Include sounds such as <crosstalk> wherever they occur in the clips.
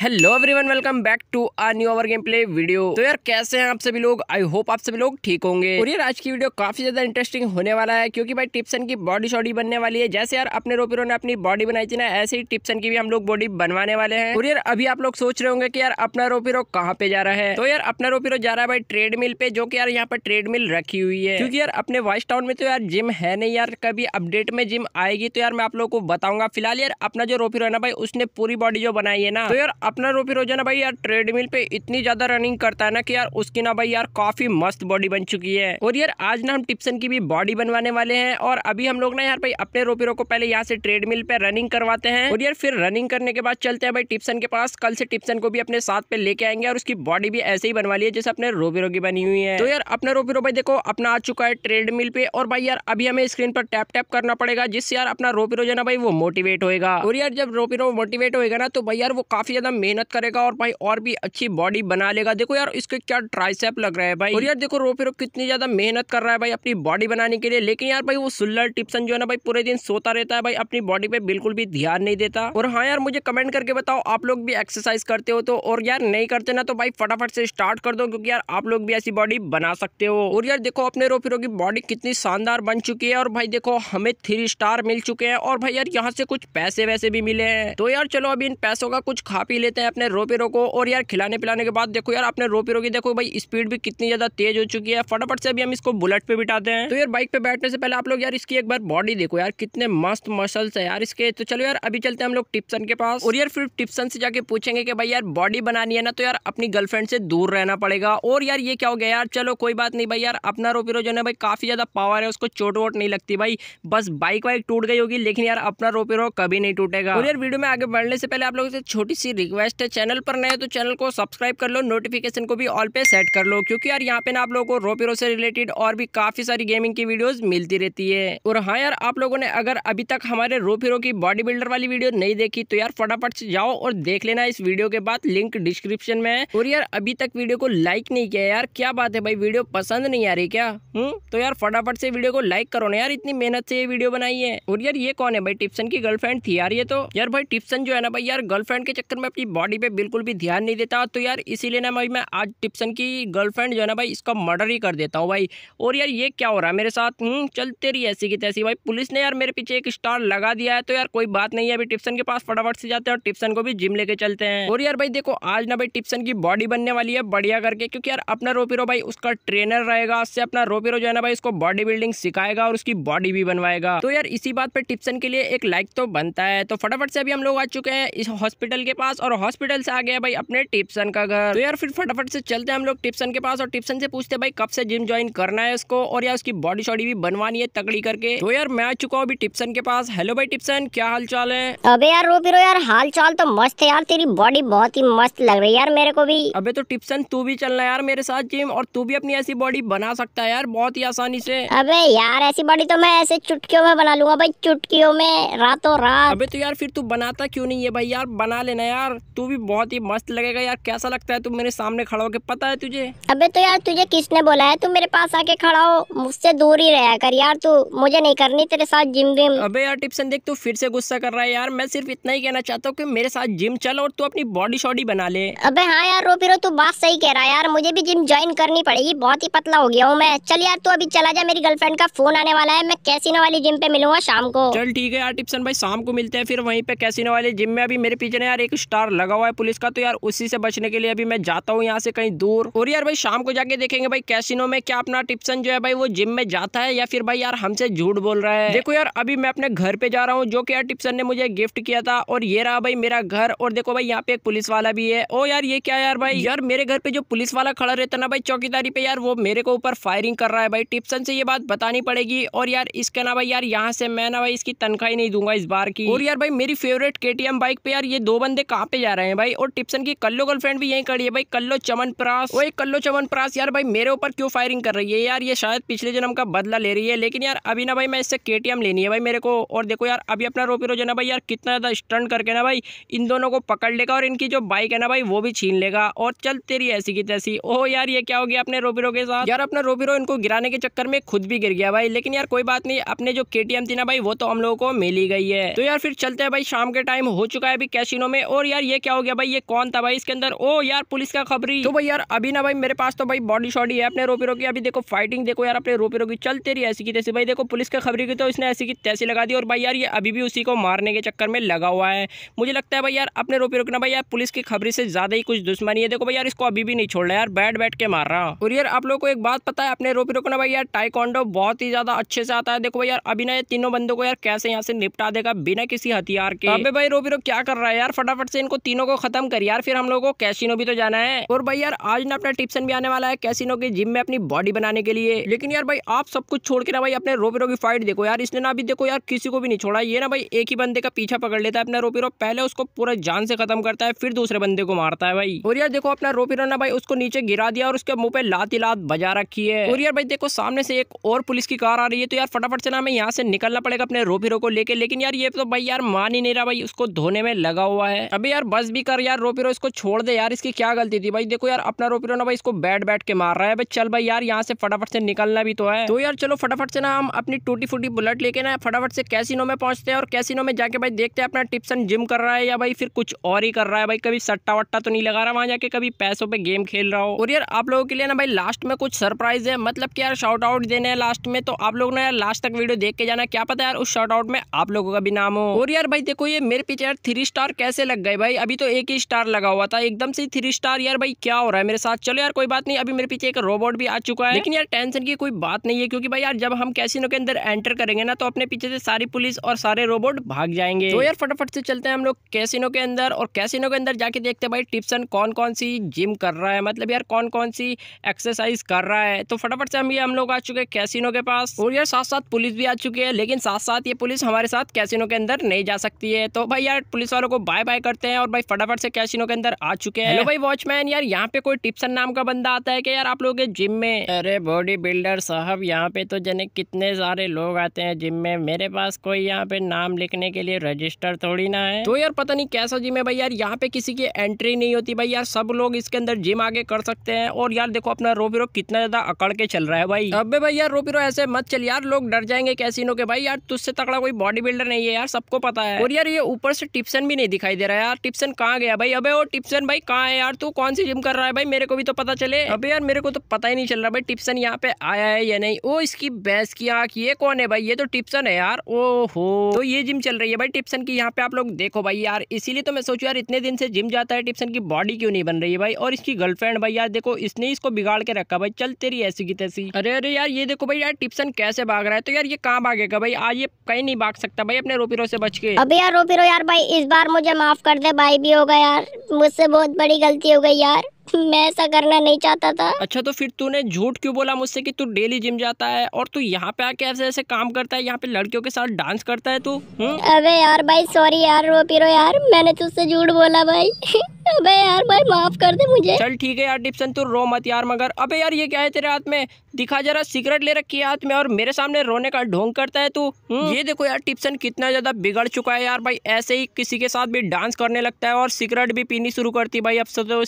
Hello everyone welcome back to our new our game play video तो यार कैसे हैं आप सभी लोग आई होप आप सभी लोग ठीक होंगे और यार आज की वीडियो काफी ज्यादा इंटरेस्टिंग होने वाला है क्योंकि भाई टिप्सन की बॉडी शॉडी बनने वाली है जैसे यार अपने रोपीरो ने अपनी बॉडी बनाई थी ना ऐसे ही टिप्सन की भी हम लोग बॉडी बनवाने वाले हैं और यार अभी आप लोग सोच रहे होंगे की यार अपना रोपिरो कहाँ पे जा रहा है तो यार अपना रोपिरो जा रहा है भाई ट्रेडमिल पे जो की यार यहाँ पर ट्रेडमिल रखी हुई है क्योंकि यार अपने वॉइस टाउन में तो यार जिम है नहीं यार कभी अपडेट में जिम आएगी तो यार मैं आप लोग को बताऊंगा फिलहाल यार अपना जो रोपिरो है ना भाई उसने पूरी बॉडी जो बनाई है ना तो यार अपना रूपी रोजाना भाई यार ट्रेडमिल पे इतनी ज़्यादा रनिंग करता है ना कि यार उसकी ना भाई यार काफ़ी मस्त बॉडी बन चुकी है और यार आज ना हम टिप्सन की भी बॉडी बनवाने वाले हैं और अभी हम लोग ना यार भाई अपने रोपीरो को पहले यहाँ से ट्रेडमिल पे रनिंग करवाते हैं और यार फिर रनिंग करने के बाद चलते हैं भाई टिप्सन के पास कल से टिप्सन को भी अपने साथ पे लेके आएंगे और उसकी बॉडी भी ऐसे ही बनवा ली है जैसे अपने रोपीरो की बनी हुई है तो यार अपना रोपीरो भाई देखो अपना आ चुका है ट्रेडमिल पे और भाई यार अभी हमें स्क्रीन पर टैप टैप करना पड़ेगा जिससे यार अपना रोपीरो जो ना भाई वो मोटिवेट होगा और यार जब रोपीरो मोटिवेट होगा ना तो भाई यार वो काफी ज्यादा मेहनत करेगा और भाई और भी अच्छी बॉडी बना लेगा देखो यार इसके क्या ट्राइसेप लग रहा है भाई और यार देखो रोपे रो कितनी ज्यादा मेहनत कर रहा है भाई अपनी बॉडी बनाने के लिए लेकिन यार भाई वो सुल्लर टिप्सन जो है ना भाई पूरे दिन सोता रहता है भाई अपनी बॉडी पे बिल्कुल भी ध्यान नहीं देता और हाँ यार मुझे कमेंट करके बताओ आप लोग भी एक्सरसाइज करते हो तो और यार नहीं करते ना तो भाई फटाफट से स्टार्ट कर दो क्योंकि यार आप लोग भी ऐसी बॉडी बना सकते हो और यार देखो अपने रोफिरो की बॉडी कितनी शानदार बन चुकी है और भाई देखो हमें थ्री स्टार मिल चुके हैं और भाई यार यहाँ से कुछ पैसे वैसे भी मिले हैं तो यार चलो अभी इन पैसों का कुछ खा पी ले लेते हैं अपने रोपेरो को और यार खिलाने पिलाने के बाद देखो यार अपने रोपेरो की देखो भाई स्पीड भी कितनी ज़्यादा तेज़ हो चुकी है फटाफट से अभी हम इसको बुलेट पे बिठाते हैं तो यार बाइक पे बैठने से पहले आप लोग यार इसकी एक बार बॉडी देखो यार कितने मस्त मसल्स है यार इसके तो चलो यार अभी चलते हैं हम लोग टिप्सन के पास और यार फिर टिप्सन से जाके पूछेंगे कि भाई यार बॉडी बनानी है ना तो यार अपनी गर्लफ्रेंड से दूर रहना पड़ेगा और यार ये क्या हो गया यार चलो कोई बात नहीं भाई यार अपना रोपेरो जो है भाई काफ़ी ज़्यादा पावर है उसको चोट वोट नहीं लगती भाई बस बाइक वाइक टूट गई होगी लेकिन यार अपना रोपेरो कभी नहीं टूटेगा और यार वीडियो में आगे बढ़ने से पहले आप लोगों से छोटी सी रिक्वेस्ट रिक्वेस्ट है चैनल पर नए तो चैनल को सब्सक्राइब कर लो नोटिफिकेशन को भी ऑल पे सेट कर लो क्योंकि यार यहाँ पे ना आप लोगों को रोपीरो से रिलेटेड और भी काफ़ी सारी गेमिंग की वीडियोस मिलती रहती है और हाँ यार आप लोगों ने अगर अभी तक हमारे रोपीरो की बॉडी बिल्डर वाली वीडियो नहीं देखी तो यार फटाफट से जाओ और देख लेना इस वीडियो के बाद लिंक डिस्क्रिप्शन में और यार अभी तक वीडियो को लाइक नहीं किया यार क्या बात है भाई वीडियो पसंद नहीं आ रही क्या हूँ हम्म, तो यार फटाफट से वीडियो को लाइक करो ना यार इतनी मेहनत से ये वीडियो बनाई है और यार ये कौन है भाई टिप्सन की गर्लफ्रेंड थी यार ये तो यार भाई टिप्सन जो है ना भाई यार गर्लफ्रेंड के चक्कर में आपकी बॉडी पे बिल्कुल भी ध्यान नहीं देता तो यार इसीलिए ना भाई मैं आज टिप्सन की गर्लफ्रेंड जो है ना भाई इसका मर्डर ही कर देता हूँ भाई और यार ये क्या हो रहा है मेरे साथ हूँ हम्म, चलते रही ऐसी की तैसी भाई पुलिस ने यार मेरे पीछे एक स्टार लगा दिया है तो यार कोई बात नहीं है अभी टिप्सन के पास फटाफट से जाते हैं और टिप्सन को भी जिम लेके चलते हैं और यार भाई देखो आज ना भाई टिप्सन की बॉडी बनने वाली है बढ़िया करके क्योंकि यार अपना रोपीरो भाई उसका ट्रेनर रहेगा उससे अपना रोपीरो जो है ना भाई उसको बॉडी बिल्डिंग सिखाएगा और उसकी बॉडी भी बनवाएगा तो यार इसी बात पर टिप्सन के लिए एक लाइक तो बनता है तो फटाफट से अभी हम लोग आ चुके हैं इस हॉस्पिटल के पास और हॉस्पिटल से आ गया भाई अपने टिप्सन का घर तो यार फिर फटाफट से चलते हैं हम लोग टिप्सन के पास और टिप्सन से पूछते भाई कब से जिम ज्वाइन करना है उसको और यार उसकी बॉडी शॉडी भी बनवानी है तगड़ी करके तो यार मैं आ चुका हूँ अभी टिप्सन के पास हेलो भाई टिप्सन क्या हाल चाल है अब यार रो फिर यार हाल चाल तो मस्त है यार तेरी बॉडी बहुत ही मस्त लग रही है यार मेरे को भी अभी तो टिप्सन तू भी चलना यार मेरे साथ जिम और तू भी अपनी ऐसी बॉडी बना सकता है यार बहुत ही आसानी से अबे यार ऐसी बॉडी तो मैं ऐसे चुटकियों में बना लूंगा भाई चुटकियों में रातों रात अबे तो यार फिर तू बनाता क्यों नहीं है भाई यार बना लेना यार तू भी बहुत ही मस्त लगेगा यार कैसा लगता है तू मेरे सामने खड़ा होके पता है तुझे अबे तो यार तुझे किसने बोला है तू मेरे पास आके खड़ा हो मुझसे दूर ही रहा कर यार तू मुझे नहीं करनी तेरे साथ जिम भी अबे यार टिप्सन देख तू फिर से गुस्सा कर रहा है यार मैं सिर्फ इतना ही कहना चाहता हूँ की मेरे साथ जिम चलो और तू अपनी बॉडी शॉडी बना ले अब हाँ यार रो फिर तू बात सही कह रहा है यार मुझे भी जिम ज्वाइन करनी पड़ेगी बहुत ही पतला हो गया हूँ मैं चल यार तू अभी चला जा मेरी गर्लफ्रेंड का फोन आने वाला है मैं कैसीनो वाली जिम पे मिलूंगा शाम को चल ठीक है यार टिप्सन भाई शाम को मिलते हैं फिर वहीं पे कैसीनो वाली जिम में अभी मेरे पीछे यार एक स्टार रडार लगा हुआ है पुलिस का तो यार उसी से बचने के लिए अभी मैं जाता हूँ यहाँ से कहीं दूर और यार भाई शाम को जाके देखेंगे भाई कैसिनो में क्या अपना टिप्सन जो है भाई वो जिम में जाता है या फिर भाई यार हमसे झूठ बोल रहा है देखो यार अभी मैं अपने घर पे जा रहा हूँ जो की यार टिप्सन ने मुझे गिफ्ट किया था और ये रहा भाई मेरा घर और देखो भाई यहाँ पे एक पुलिस वाला भी है ओ यार ये क्या यार भाई यार मेरे घर पे जो पुलिस वाला खड़ा रहता ना भाई चौकीदारी पे यार वो मेरे को ऊपर फायरिंग कर रहा है भाई टिप्सन से ये बात बतानी पड़ेगी और यार इसके ना भाई यार यहाँ से मैं ना भाई इसकी तनख्वाही नहीं दूंगा इस बार की और यार भाई मेरी फेवरेट के बाइक पे यार ये दो बंदे कहाँ पे बढ़ते जा रहे हैं भाई और टिप्सन की कल्लो गर्लफ्रेंड भी यही कर रही है भाई कल्लो चमन प्रास वही कल्लो चमन प्रास यार भाई मेरे ऊपर क्यों फायरिंग कर रही है यार ये शायद पिछले जन्म का बदला ले रही है लेकिन यार अभी ना भाई मैं इससे के लेनी है भाई मेरे को और देखो यार अभी अपना रोपी रोज ना भाई यार कितना ज़्यादा स्टंट करके ना भाई इन दोनों को पकड़ लेगा और इनकी जो बाइक है ना भाई वो भी छीन लेगा और चल तेरी ऐसी की तैसी ओह यार ये क्या हो गया अपने रोपीरो के साथ यार अपना रोपीरो इनको गिराने के चक्कर में खुद भी गिर गया भाई लेकिन यार कोई बात नहीं अपने जो के थी ना भाई वो तो हम लोगों को मिली गई है तो यार फिर चलते हैं भाई शाम के टाइम हो चुका है अभी कैशिनो में और यार ये क्या हो गया भाई ये कौन था भाई इसके अंदर ओ यार पुलिस का खबरी तो भाई यार अभी ना भाई मेरे पास तो भाई बॉडी शॉडी है अपने रोपी रोकी अभी देखो फाइटिंग देखो यार अपने रोपी रोकी चलते रही ऐसी की तैसी भाई देखो पुलिस का खबरी की तो इसने ऐसी की तैसी लगा दी और भाई यार ये अभी भी उसी को मारने के चक्कर में लगा हुआ है मुझे लगता है भाई यार अपने रोपी रोकना भाई यार पुलिस की खबरी से ज़्यादा ही कुछ दुश्मनी है देखो भाई यार इसको अभी भी नहीं छोड़ रहा यार बैठ बैठ के मार रहा और यार आप लोग को एक बात पता है अपने रोपी रोकना भाई यार टाइकोंडो बहुत ही ज़्यादा अच्छे से आता है देखो भाई यार अभी ना ये तीनों बंदों को यार कैसे यहाँ से निपटा देगा बिना किसी हथियार के अबे भाई रोपी रोक क्या कर रहा है यार फटाफट से इनको तीनों को खत्म कर यार फिर हम लोगों को कैसीनो भी तो जाना है और भाई यार आज ना अपना टिप्सन भी आने वाला है कैसीनो के जिम में अपनी बॉडी बनाने के लिए लेकिन यार भाई आप सब कुछ छोड़ के ना भाई अपने रोपीरो की फाइट देखो यार इसने ना अभी देखो यार किसी को भी नहीं छोड़ा ये ना भाई एक ही बंदे का पीछा पकड़ लेता है अपना रोपीरो पहले उसको पूरा जान से खत्म करता है फिर दूसरे बंदे को मारता है भाई और यार देखो अपना रोपीरो ना भाई उसको नीचे गिरा दिया और उसके मुंह पे लात ही लात बजा रखी है और यार भाई देखो सामने से एक और पुलिस की कार आ रही है तो यार फटाफट से ना हमें यहाँ से निकलना पड़ेगा अपने रोपीरो को लेकर लेकिन यार ये तो भाई यार मान ही नहीं रहा भाई उसको धोने में लगा हुआ है अभी यार बस भी कर यार रोपीरो इसको छोड़ दे यार इसकी क्या गलती थी भाई देखो यार अपना रोपीरो ना भाई इसको बैठ बैठ के मार रहा है भाई चल भाई यार यहाँ से फटाफट से निकलना भी तो है तो यार चलो फटाफट से ना हम अपनी टूटी फूटी बुलेट लेके ना फटाफट से कैसीनो में पहुंचते हैं और कैसीनो में जाके भाई देखते हैं अपना टिप्सन जिम कर रहा है या भाई फिर कुछ और ही कर रहा है भाई कभी सट्टा वट्टा तो नहीं लगा रहा वहाँ जाके कभी पैसों पर गेम खेल रहा हो और यार आप लोगों के लिए ना भाई लास्ट में कुछ सरप्राइज है मतलब कि यार शॉर्ट आउट देने हैं लास्ट में तो आप लोग ना यार लास्ट तक वीडियो देख के जाना क्या पता यार उस शॉर्ट आउट में आप लोगों का भी नाम हो और यार भाई देखो ये मेरे पीछे यार थ्री स्टार कैसे लग गए भाई अभी तो एक ही स्टार लगा हुआ था एकदम से थ्री स्टार यार भाई क्या हो रहा है मेरे साथ चलो यार कोई बात नहीं अभी मेरे पीछे एक रोबोट भी आ चुका है लेकिन यार टेंशन की कोई बात नहीं है क्योंकि भाई यार जब हम कैसीनो के अंदर एंटर करेंगे ना तो अपने पीछे से सारी पुलिस और सारे रोबोट भाग जाएंगे तो यार फटाफट से चलते हैं हम लोग कैसीनो के अंदर और कैसीनो के अंदर जाके देखते हैं भाई टिप्सन कौन कौन सी जिम कर रहा है मतलब यार कौन कौन सी एक्सरसाइज कर रहा है तो फटाफट से हम ये हम लोग आ चुके हैं कैसीनो के पास और यार साथ साथ पुलिस भी आ चुकी है लेकिन साथ साथ ये पुलिस हमारे साथ कैसीनो के अंदर नहीं जा सकती है तो भाई यार पुलिस वालों को बाय बाय करते हैं हैं और भाई फटाफट से कैशिनो के अंदर आ चुके हैं भाई वॉचमैन यार यहाँ पे कोई टिप्सन नाम का बंदा आता है कि यार आप लोग जिम में अरे बॉडी बिल्डर साहब यहाँ पे तो जने कितने सारे लोग आते हैं जिम में मेरे पास कोई यहाँ पे नाम लिखने के लिए रजिस्टर थोड़ी ना है तो यार पता नहीं कैसा जिम है भाई यार यहाँ पे किसी की एंट्री नहीं होती भाई यार सब लोग इसके अंदर जिम आगे कर सकते हैं और यार देखो अपना रोपीरो कितना ज्यादा अकड़ के चल रहा है भाई अब भाई यार रोपीरो ऐसे मत चल यार लोग डर जाएंगे कैसीनो के भाई यार तुझसे तकड़ा कोई बॉडी बिल्डर नहीं है यार सबको पता है और यार ये ऊपर से टिप्सन भी नहीं दिखाई दे रहा है यार टिप्सन कहाँ गया भाई अबे वो टिप्सन भाई कहाँ है यार तू कौन सी जिम कर रहा है भाई मेरे को भी तो पता चले अबे यार मेरे को तो पता ही नहीं चल रहा भाई टिप्सन यहाँ पे आया है या नहीं ओ इसकी बैस की आँख ये कौन है भाई ये तो टिप्सन है यार ओ हो तो ये जिम चल रही है भाई टिप्सन की यहाँ पे आप लोग देखो भाई यार इसीलिए तो मैं सोचू यार इतने दिन से जिम जाता है टिप्सन की बॉडी क्यों नहीं बन रही है भाई और इसकी गर्लफ्रेंड भाई यार देखो इसने इसको बिगाड़ के रखा भाई चल तेरी ऐसी की तैसी अरे अरे यार ये देखो भाई यार टिप्सन कैसे भाग रहा है तो यार ये कहाँ भागेगा भाई आज ये कहीं नहीं भाग सकता भाई अपने रोपीरो से बच के अभी यार रोपीरो यार भाई इस बार मुझे माफ कर दे भाई भी होगा यार मुझसे बहुत बड़ी गलती हो गई यार मैं ऐसा करना नहीं चाहता था अच्छा तो फिर तूने झूठ क्यों बोला मुझसे कि तू डेली जिम जाता है और तू यहाँ पे आके ऐसे ऐसे काम करता है यहाँ पे लड़कियों के साथ डांस करता है तू हम्म? अबे यार भाई सॉरी यार रो रो यार मैंने तुझसे झूठ बोला भाई <laughs> अबे यार भाई माफ कर दे मुझे चल ठीक है यार डिप्सन तू रो मत यार मगर अबे यार ये क्या है तेरे हाथ में दिखा जरा सिगरेट ले रखी है हाथ में और मेरे सामने रोने का ढोंग करता है तू हम्म? ये देखो यार टिप्सन कितना ज्यादा बिगड़ चुका है यार भाई ऐसे ही किसी के साथ भी डांस करने लगता है और सिगरेट भी पीनी शुरू करती भाई अब से तो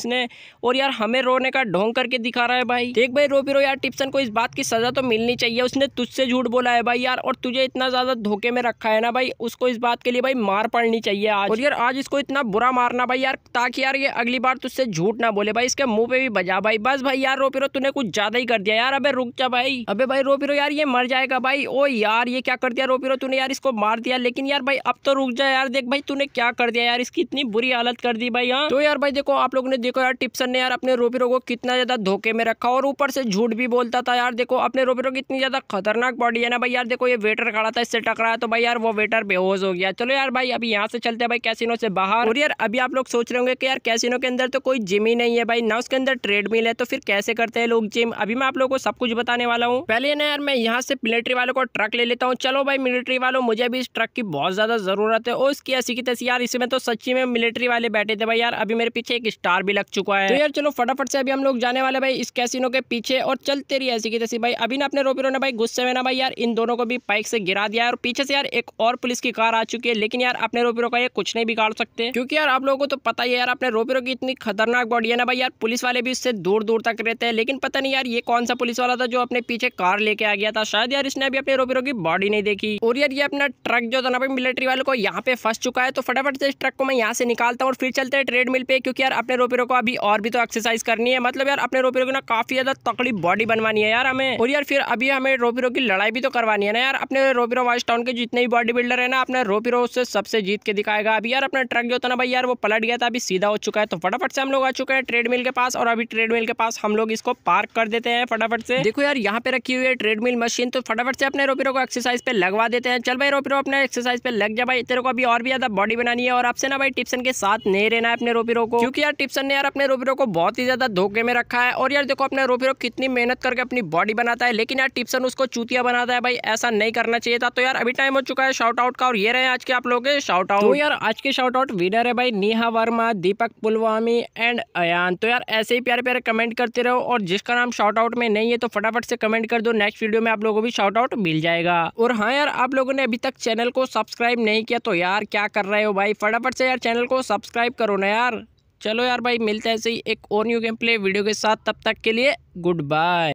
वो और यार हमें रोने का ढोंग करके दिखा रहा है भाई देख भाई रो भी रो यार टिप्सन को इस बात की सजा तो मिलनी चाहिए उसने तुझसे झूठ बोला है भाई यार और तुझे इतना ज्यादा धोखे में रखा है ना भाई उसको इस बात के लिए भाई मार पड़नी चाहिए आज और यार आज इसको इतना बुरा मारना भाई यार ताकि यार ये अगली बार तुझसे झूठ ना बोले भाई इसके मुंह पे भी बजा भाई बस भाई यार रो पिरो तूने कुछ ज्यादा ही कर दिया यार अबे रुक जा भाई अबे भाई रो पिरो यार ये मर जाएगा भाई ओ यार ये क्या कर दिया रो पिरो तूने यार इसको मार दिया लेकिन यार भाई अब तो रुक जा यार देख भाई तूने क्या कर दिया यार इसकी इतनी बुरी हालत कर दी भाई हाँ तो यार भाई देखो आप लोगों ने देखो यार टिप्सन ने यार अपने रोपिरो को कितना ज़्यादा धोखे में रखा और ऊपर से झूठ भी बोलता था यार देखो अपने रोपीरो की इतनी ज़्यादा खतरनाक बॉडी है ना भाई यार देखो ये वेटर खड़ा था इससे टकराया तो भाई यार वो वेटर बेहोश हो गया चलो यार भाई अभी यहाँ से चलते हैं भाई कैसीनो से बाहर और यार अभी आप लोग सोच रहे होंगे कि यार कैसीनो के अंदर तो कोई जिम ही नहीं है भाई ना उसके अंदर ट्रेडमिल है तो फिर कैसे करते हैं लोग जिम अभी मैं आप लोग को सब कुछ बताने वाला हूँ पहले ना यार मैं यहाँ से मिलिट्री वालों को ट्रक ले लेता हूँ चलो भाई मिलिट्री वालों मुझे भी इस ट्रक की बहुत ज़्यादा ज़रूरत है और इसकी ऐसी की तैसी यार इसमें तो सच्ची में मिलिट्री वाले बैठे थे भाई यार अभी मेरे पीछे एक स्टार भी लग चुका है तो यार यार चलो फटाफट से अभी हम लोग जाने वाले भाई इस कैसीनो के पीछे और चलते रही ऐसी की तैसी भाई अभी ना अपने रोपिरो ने भाई गुस्से में ना भाई यार इन दोनों को भी बाइक से गिरा दिया है और पीछे से यार एक और पुलिस की कार आ चुकी है लेकिन यार अपने रोपिरो का ये कुछ नहीं बिगाड़ सकते क्योंकि यार आप लोगों को तो पता ही है यार अपने रोपिरो की इतनी खतरनाक बॉडी है ना भाई यार पुलिस वाले भी उससे दूर दूर तक रहते हैं लेकिन पता नहीं यार ये कौन सा पुलिस वाला था जो अपने पीछे कार लेके आ गया था शायद यार इसने अभी अपने रोपिरो की बॉडी नहीं देखी और यार ये अपना ट्रक जो था ना भाई मिलिट्री वाले को यहाँ पे फंस चुका है तो फटाफट से इस ट्रक को मैं यहाँ से निकालता हूँ और फिर चलते हैं ट्रेडमिल पे क्योंकि यार अपने रोपिरो को अभी और भी अभी तो एक्सरसाइज करनी है मतलब यार अपने रोपीरो की ना काफी ज्यादा तकड़ी बॉडी बनवानी है यार हमें और यार फिर अभी हमें रोपीरो की लड़ाई भी तो करवानी है ना यार अपने रोपीरो वाइस टाउन के जितने भी बॉडी बिल्डर है ना अपने रोपीरो से सबसे जीत के दिखाएगा अभी यार अपना ट्रक जो था ना भाई यार वो पलट गया था अभी सीधा हो चुका है तो फटाफट से हम लोग आ चुके हैं ट्रेडमिल के पास और अभी ट्रेडमिल के पास हम लोग इसको पार्क कर देते हैं फटाफट से देखो यार यहाँ पे रखी हुई है ट्रेडमिल मशीन तो फटाफट से अपने रोपीरो को एक्सरसाइज पे लगवा देते हैं चल भाई रोपीरो अपने एक्सरसाइज पे लग जा भाई तेरे को अभी और भी ज्यादा बॉडी बनानी है और आपसे ना भाई टिप्सन के साथ नहीं रहना है अपने रोपीरो को क्योंकि यार टिप्सन ने यार अपने रोपीरो को को बहुत ही ज़्यादा धोखे में रखा है और यार देखो अपने रोफे रोफ कितनी मेहनत करके अपनी बॉडी बनाता है लेकिन यार टिप्सन उसको चूतिया बनाता है भाई ऐसा नहीं करना चाहिए था तो यार अभी टाइम हो चुका है शॉर्ट आउट का और ये रहे आज के आप लोग के आउट तो यार आज के शॉर्ट आउट विनर है भाई नेहा वर्मा दीपक पुलवामी एंड अयान तो यार ऐसे ही प्यारे प्यारे कमेंट करते रहो और जिसका नाम शॉर्ट आउट में नहीं है तो फटाफट से कमेंट कर दो नेक्स्ट वीडियो में आप लोगों को भी शॉर्ट आउट मिल जाएगा और हाँ यार आप लोगों ने अभी तक चैनल को सब्सक्राइब नहीं किया तो यार क्या कर रहे हो भाई फटाफट से यार चैनल को सब्सक्राइब करो ना यार चलो यार भाई मिलते हैं ऐसे ही एक और न्यू गेम प्ले वीडियो के साथ तब तक के लिए गुड बाय